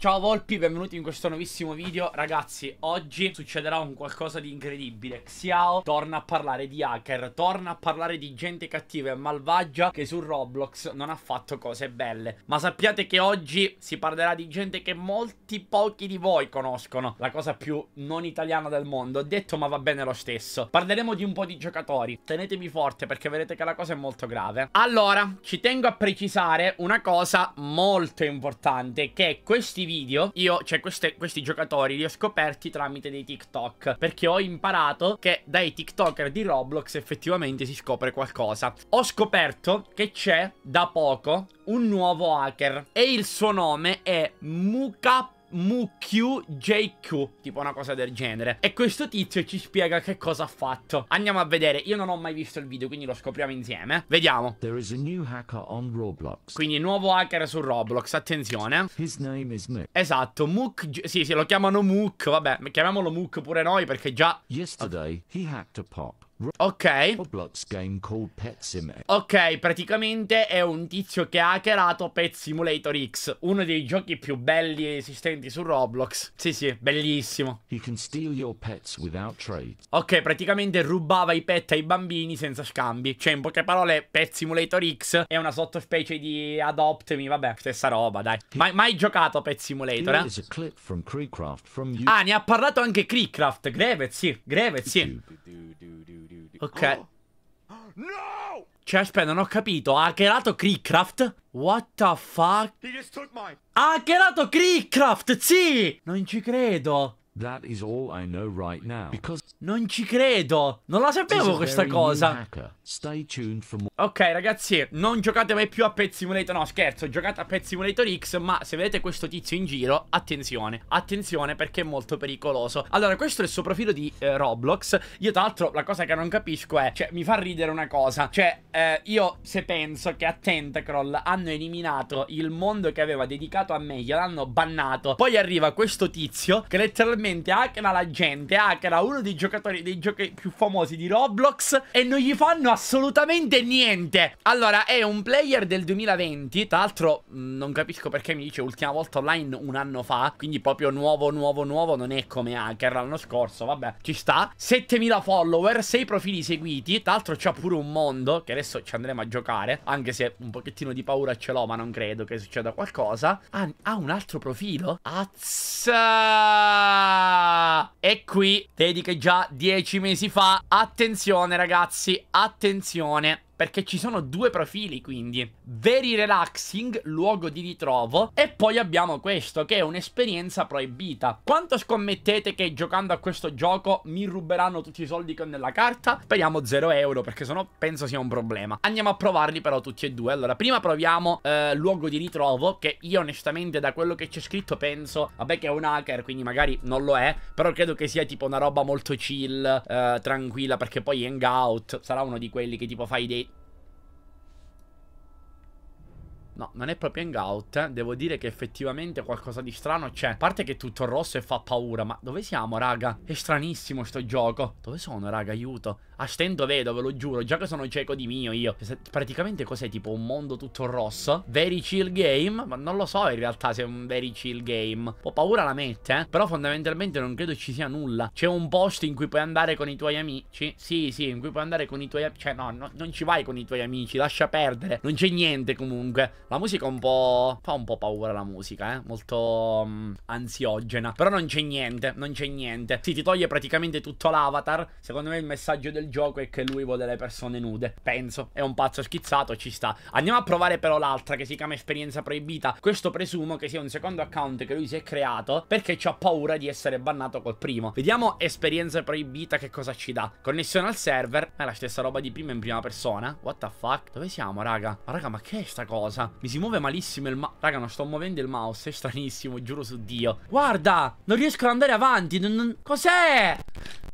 Ciao Volpi, benvenuti in questo nuovissimo video Ragazzi, oggi succederà un qualcosa di incredibile Xiao torna a parlare di hacker Torna a parlare di gente cattiva e malvagia Che su Roblox non ha fatto cose belle Ma sappiate che oggi si parlerà di gente che molti pochi di voi conoscono La cosa più non italiana del mondo Ho detto ma va bene lo stesso Parleremo di un po' di giocatori Tenetemi forte perché vedrete che la cosa è molto grave Allora, ci tengo a precisare una cosa molto importante Che questi video io, cioè queste, questi giocatori li ho scoperti tramite dei TikTok perché ho imparato che dai TikToker di Roblox effettivamente si scopre qualcosa. Ho scoperto che c'è da poco un nuovo hacker e il suo nome è Mukap MQ JQ, tipo una cosa del genere. E questo tizio ci spiega che cosa ha fatto. Andiamo a vedere, io non ho mai visto il video, quindi lo scopriamo insieme. Vediamo. Quindi nuovo hacker su Roblox, attenzione. Esatto, Mook, sì sì, lo chiamano Mook, vabbè, chiamiamolo Mook pure noi perché già... Yesterday he hacked a pop. Ok. Ok, praticamente è un tizio che ha hackerato Pet Simulator X, uno dei giochi più belli esistenti su Roblox. Sì, sì, bellissimo. Ok, praticamente rubava i pet ai bambini senza scambi. Cioè, in poche parole, Pet Simulator X è una sottospecie di Adopt Me, vabbè, stessa roba, dai. Mai, mai giocato Pet Simulator, eh? Ah, ne ha parlato anche Creecraft, Grevez, sì, Grevez, sì. Ok. Oh. No! Cioè, aspetta, non ho capito. Ha hackerato Creecraft? What the fuck? Ha hackerato Creecraft, sì! Non ci credo. That is all I know right now. Because non ci credo! Non la sapevo questa cosa! Ok ragazzi, non giocate mai più a Pet Simulator, no scherzo, giocate a Pet Simulator X, ma se vedete questo tizio in giro, attenzione, attenzione perché è molto pericoloso. Allora, questo è il suo profilo di eh, Roblox, io tra l'altro la cosa che non capisco è, cioè mi fa ridere una cosa, cioè eh, io se penso che a Tentacroll hanno eliminato il mondo che aveva dedicato a me, gliel'hanno bannato, poi arriva questo tizio che letteralmente letteralmente hackera la gente, hackera uno dei giocatori, dei giochi più famosi di Roblox e non gli fanno assolutamente niente. Allora, è un player del 2020, tra l'altro mm, non capisco perché mi dice ultima volta online un anno fa, quindi proprio nuovo, nuovo, nuovo, non è come hacker l'anno scorso, vabbè, ci sta. 7000 follower, 6 profili seguiti, tra l'altro c'ha pure un mondo, che adesso ci andremo a giocare, anche se un pochettino di paura ce l'ho, ma non credo che succeda qualcosa. Ah, ha un altro profilo? Azza! E qui, vedi che già dieci mesi fa, attenzione ragazzi, attenzione, perché ci sono due profili quindi. Very relaxing, luogo di ritrovo, e poi abbiamo questo che è un'esperienza proibita. Quanto scommettete che giocando a questo gioco mi ruberanno tutti i soldi che ho nella carta? Speriamo 0 euro perché sennò penso sia un problema. Andiamo a provarli però tutti e due. Allora, prima proviamo eh, luogo di ritrovo che io onestamente da quello che c'è scritto penso, vabbè che è un hacker quindi magari non lo è, però credo che sia tipo una roba molto chill, eh, tranquilla perché poi hangout sarà uno di quelli che tipo fai dei No, non è proprio hangout. Devo dire che effettivamente qualcosa di strano c'è. A parte che è tutto rosso e fa paura. Ma dove siamo, raga? È stranissimo sto gioco. Dove sono, raga? Aiuto. A stento vedo, ve lo giuro. Già che sono cieco di mio io. Praticamente cos'è? Tipo un mondo tutto rosso? Very chill game? Ma non lo so in realtà se è un very chill game. Ho paura la mette, eh. Però fondamentalmente non credo ci sia nulla. C'è un posto in cui puoi andare con i tuoi amici. Sì, sì, in cui puoi andare con i tuoi... amici. Cioè, no, no non ci vai con i tuoi amici. Lascia perdere. Non c'è niente comunque. La musica un po'... fa un po' paura la musica, eh. Molto um, ansiogena. Però non c'è niente, non c'è niente. Sì, ti toglie praticamente tutto l'avatar. Secondo me il messaggio del gioco è che lui vuole le persone nude. Penso. È un pazzo schizzato, ci sta. Andiamo a provare però l'altra che si chiama esperienza proibita. Questo presumo che sia un secondo account che lui si è creato perché ha paura di essere bannato col primo. Vediamo esperienza proibita che cosa ci dà. Connessione al server. È la stessa roba di prima in prima persona. What the fuck? Dove siamo, raga? Ma raga, ma che è sta cosa? Mi si muove malissimo il mouse. Raga, non sto muovendo il mouse. È stranissimo, giuro su Dio. Guarda, non riesco ad andare avanti. Cos'è?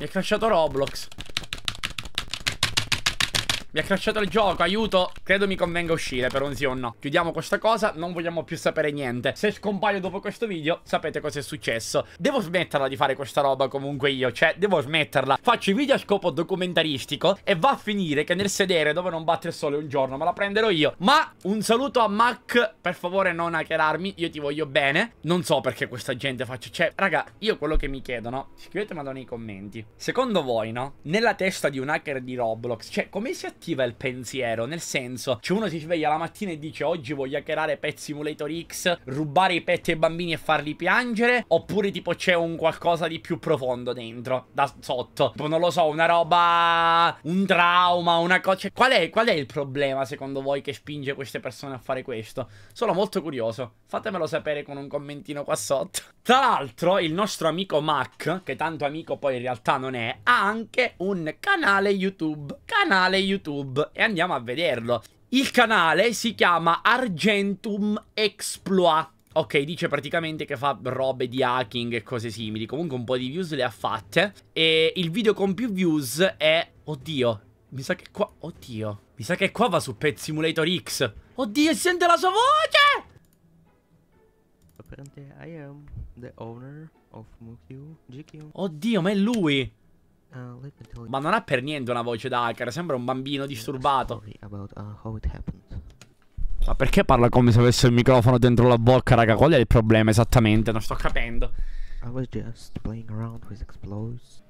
Mi è crashato Roblox. Mi ha crashato il gioco, aiuto Credo mi convenga uscire per un sì o no Chiudiamo questa cosa, non vogliamo più sapere niente Se scompaio dopo questo video, sapete cosa è successo Devo smetterla di fare questa roba comunque io Cioè, devo smetterla Faccio i video a scopo documentaristico E va a finire che nel sedere dove non batte il sole un giorno Me la prenderò io Ma un saluto a Mac Per favore non hackerarmi, io ti voglio bene Non so perché questa gente faccia Cioè, raga, io quello che mi chiedono Scrivetemelo nei commenti Secondo voi, no? Nella testa di un hacker di Roblox Cioè, come si attiva attiva il pensiero, nel senso, cioè uno si sveglia la mattina e dice oggi voglio hackerare Pet Simulator X, rubare i petti ai bambini e farli piangere, oppure tipo c'è un qualcosa di più profondo dentro, da sotto, tipo non lo so, una roba, un trauma, una cosa, cioè, qual, è, qual è il problema secondo voi che spinge queste persone a fare questo? Sono molto curioso, fatemelo sapere con un commentino qua sotto. Tra l'altro il nostro amico Mac, che tanto amico poi in realtà non è, ha anche un canale YouTube, canale YouTube YouTube e andiamo a vederlo. Il canale si chiama Argentum Exploit. Ok, dice praticamente che fa robe di hacking e cose simili. Comunque un po' di views le ha fatte. E il video con più views è... Oddio, mi sa che qua... Oddio. Mi sa che qua va su Pet Simulator X. Oddio, sente la sua voce! Apparently I am the owner of GQ. Oddio, ma è lui! Uh, ma non ha per niente una voce da hacker, sembra un bambino disturbato. Uh, ma perché parla come se avesse il microfono dentro la bocca, raga? Qual è il problema esattamente? Non sto capendo.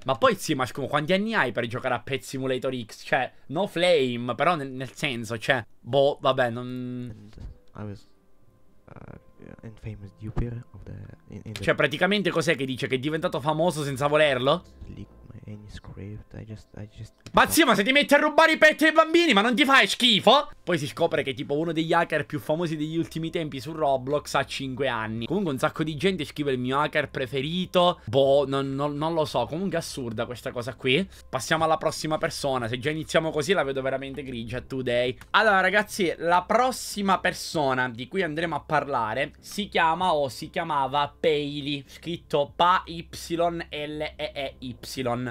Ma poi sì, ma scusa, quanti anni hai per giocare a Pet Simulator X? Cioè, no flame, però nel, nel senso, cioè, boh, vabbè, non... Was, uh, the, in, in the... Cioè, praticamente cos'è che dice? Che è diventato famoso senza volerlo? Leak any script. I just, I just... Ma zio, ma se ti metti a rubare i petti ai bambini, ma non ti fai schifo? Poi si scopre che tipo uno degli hacker più famosi degli ultimi tempi su Roblox ha 5 anni. Comunque un sacco di gente scrive il mio hacker preferito. Boh, non, non, non lo so. Comunque assurda questa cosa qui. Passiamo alla prossima persona. Se già iniziamo così la vedo veramente grigia today. Allora ragazzi, la prossima persona di cui andremo a parlare si chiama o si chiamava Paley. Scritto Pa-Y-L-E-E-Y.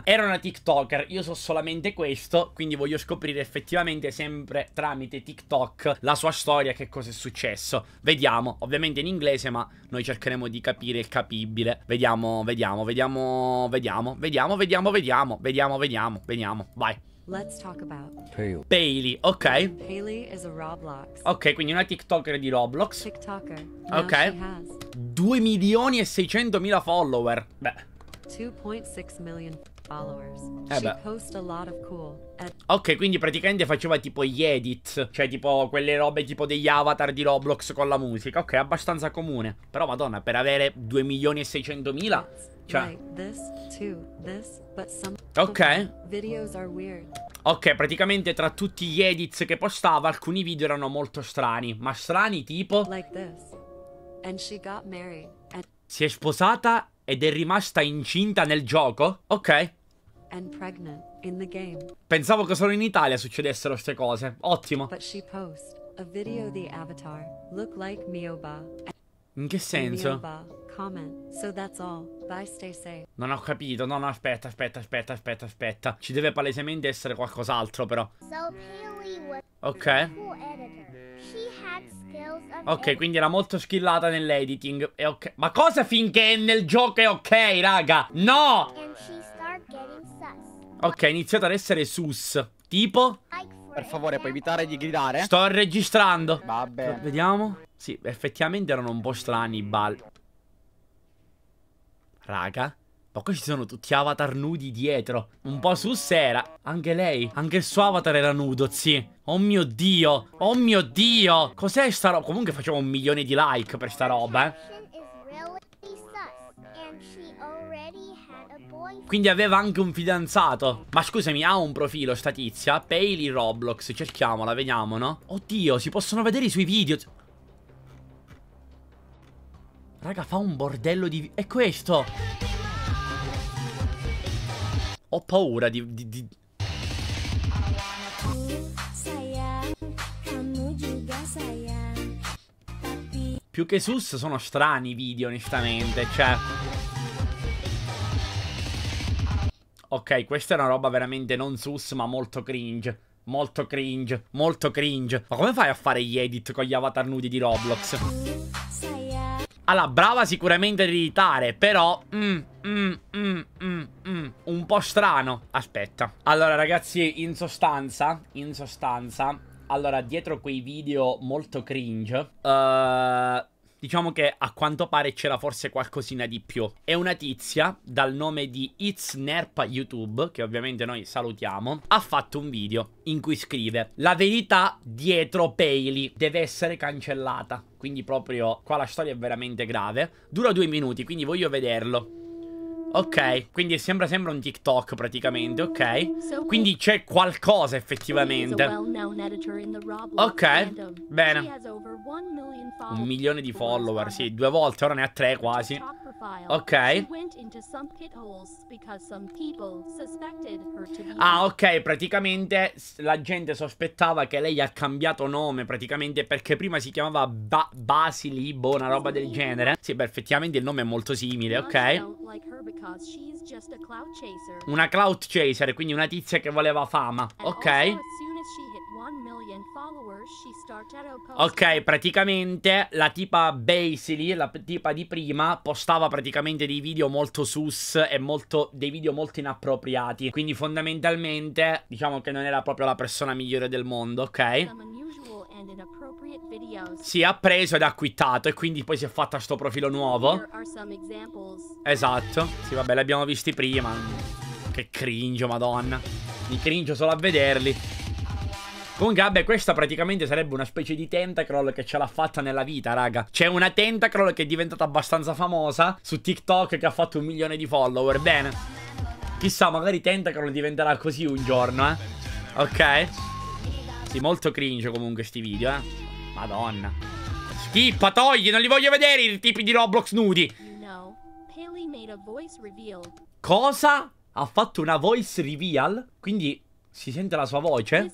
Era una TikToker, io so solamente questo, quindi voglio scoprire effettivamente sempre tramite TikTok la sua storia, che cosa è successo. Vediamo, ovviamente in inglese, ma noi cercheremo di capire il capibile. Vediamo, vediamo, vediamo, vediamo, vediamo, vediamo, vediamo, vediamo, vediamo, vediamo, vai. Let's talk about Bailey. ok. Bailey is a Roblox. Ok, quindi una TikToker di Roblox. TikToker. Now ok. 2 milioni e 600 mila follower. Beh. 2.6 million. Eh beh. Ok, quindi praticamente faceva tipo gli edit, cioè tipo quelle robe tipo degli avatar di Roblox con la musica. Ok, abbastanza comune. Però madonna, per avere 2 milioni e 600 mila... Cioè... Ok. Ok, praticamente tra tutti gli edits che postava, alcuni video erano molto strani. Ma strani tipo... Si è sposata ed è rimasta incinta nel gioco? Ok. Pensavo che solo in Italia succedessero queste cose. Ottimo. In che senso? Non ho capito. No, no, aspetta, aspetta, aspetta, aspetta, aspetta. Ci deve palesemente essere qualcos'altro, però. Ok. Ok, quindi era molto skillata nell'editing. Okay. Ma cosa finché nel gioco è ok, raga? No! Ok, è iniziato ad essere sus. Tipo? Per favore, puoi evitare di gridare? Sto registrando. Vabbè. Vediamo. Sì, effettivamente erano un po' strani i bal. Raga. Ma qua ci sono tutti avatar nudi dietro. Un po' sus era. Anche lei. Anche il suo avatar era nudo, sì. Oh mio Dio. Oh mio Dio. Cos'è sta roba? Comunque facciamo un milione di like per sta roba, eh. Quindi aveva anche un fidanzato. Ma scusami, ha un profilo sta tizia? Paley Roblox, cerchiamola, vediamo, no? Oddio, si possono vedere i suoi video. Raga, fa un bordello di... È questo! Ho paura di... di, di... Più che sus sono strani i video, onestamente, cioè... Ok, questa è una roba veramente non sus, ma molto cringe. Molto cringe, molto cringe. Ma come fai a fare gli edit con gli avatar nudi di Roblox? Allora, brava sicuramente ad editare, però... Mm, mm, mm, mm, mm un po' strano. Aspetta. Allora, ragazzi, in sostanza... In sostanza... Allora, dietro quei video molto cringe... Ehm... Uh Diciamo che a quanto pare c'era forse qualcosina di più. È una tizia dal nome di It's Nerp YouTube, che ovviamente noi salutiamo, ha fatto un video in cui scrive La verità dietro Paley deve essere cancellata. Quindi proprio qua la storia è veramente grave. Dura due minuti, quindi voglio vederlo. Ok, quindi sembra, sembra un TikTok praticamente, ok? Quindi c'è qualcosa effettivamente. Ok, bene. Un milione di follower, sì, due volte, ora ne ha tre quasi. Ok. Ah, ok, praticamente la gente sospettava che lei ha cambiato nome, praticamente perché prima si chiamava ba Basilibo, una roba del genere. Sì, beh, effettivamente il nome è molto simile, ok? Una clout chaser, quindi una tizia che voleva fama. Ok. Ok, praticamente la tipa Basily, la tipa di prima, postava praticamente dei video molto sus e molto, dei video molto inappropriati. Quindi fondamentalmente diciamo che non era proprio la persona migliore del mondo, ok? Sì, ha preso ed ha acquittato e quindi poi si è fatta sto profilo nuovo. Esatto. Sì, vabbè, li abbiamo visti prima. Che cringe, madonna. Mi cringe solo a vederli. Comunque, vabbè, questa praticamente sarebbe una specie di Tentacroll che ce l'ha fatta nella vita, raga. C'è una Tentacroll che è diventata abbastanza famosa su TikTok che ha fatto un milione di follower, bene. Chissà, magari Tentacroll diventerà così un giorno, eh. Ok. Sì, molto cringe comunque sti video, eh. Madonna. Schippa, togli, non li voglio vedere i tipi di Roblox nudi. No. Cosa? Ha fatto una voice reveal? Quindi si sente la sua voce?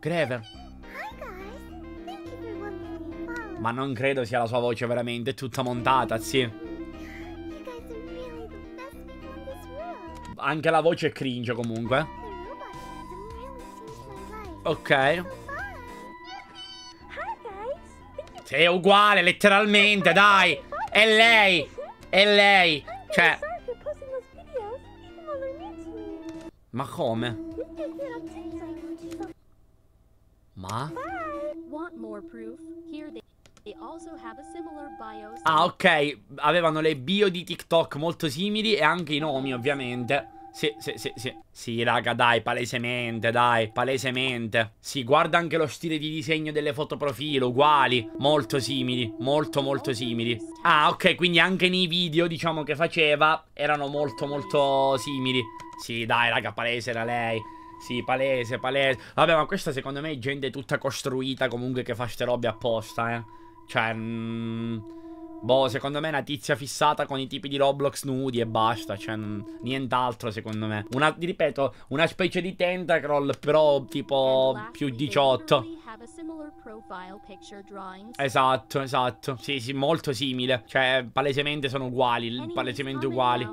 Greve. Ma non credo sia la sua voce veramente, è tutta montata, sì. Anche la voce è cringe comunque. Ok. Sì, è uguale, letteralmente, dai. È lei. È lei. Cioè... Ma come? Ma? Ah, ok. Avevano le bio di TikTok molto simili e anche i nomi, ovviamente. Sì, sì, sì, sì. Sì, raga, dai, palesemente, dai, palesemente. Sì, guarda anche lo stile di disegno delle fotoprofilo, uguali, molto simili, molto molto simili. Ah, ok, quindi anche nei video, diciamo, che faceva, erano molto molto simili. Sì, dai, raga, palese era lei. Sì, palese, palese. Vabbè, ma questa secondo me è gente tutta costruita comunque che fa ste robe apposta, eh. Cioè... Mm... Boh, secondo me è una tizia fissata con i tipi di Roblox nudi e basta. Cioè, nient'altro, secondo me. Una, ripeto, una specie di tentacroll, però tipo più 18. Esatto, esatto. Sì, sì, molto simile. Cioè, palesemente sono uguali, palesemente uguali.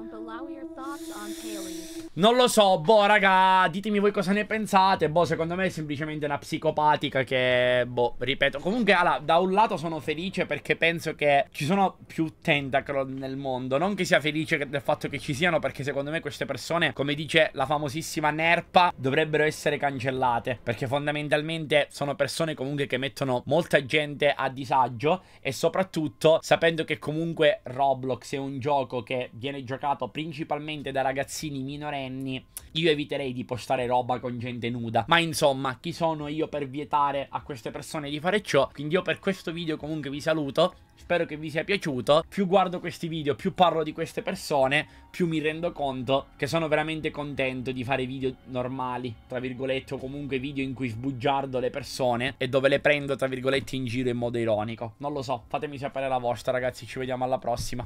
Non lo so, boh, raga, ditemi voi cosa ne pensate. Boh, secondo me è semplicemente una psicopatica che, boh, ripeto. Comunque, allora, da un lato sono felice perché penso che ci sono più tentacle nel mondo. Non che sia felice del fatto che ci siano, perché secondo me queste persone, come dice la famosissima Nerpa, dovrebbero essere cancellate. Perché fondamentalmente sono persone persone comunque che mettono molta gente a disagio e soprattutto sapendo che comunque Roblox è un gioco che viene giocato principalmente da ragazzini minorenni, io eviterei di postare roba con gente nuda. Ma insomma, chi sono io per vietare a queste persone di fare ciò? Quindi io per questo video comunque vi saluto Spero che vi sia piaciuto. Più guardo questi video, più parlo di queste persone, più mi rendo conto che sono veramente contento di fare video normali, tra virgolette, o comunque video in cui sbugiardo le persone e dove le prendo, tra virgolette, in giro in modo ironico. Non lo so, fatemi sapere la vostra, ragazzi. Ci vediamo alla prossima.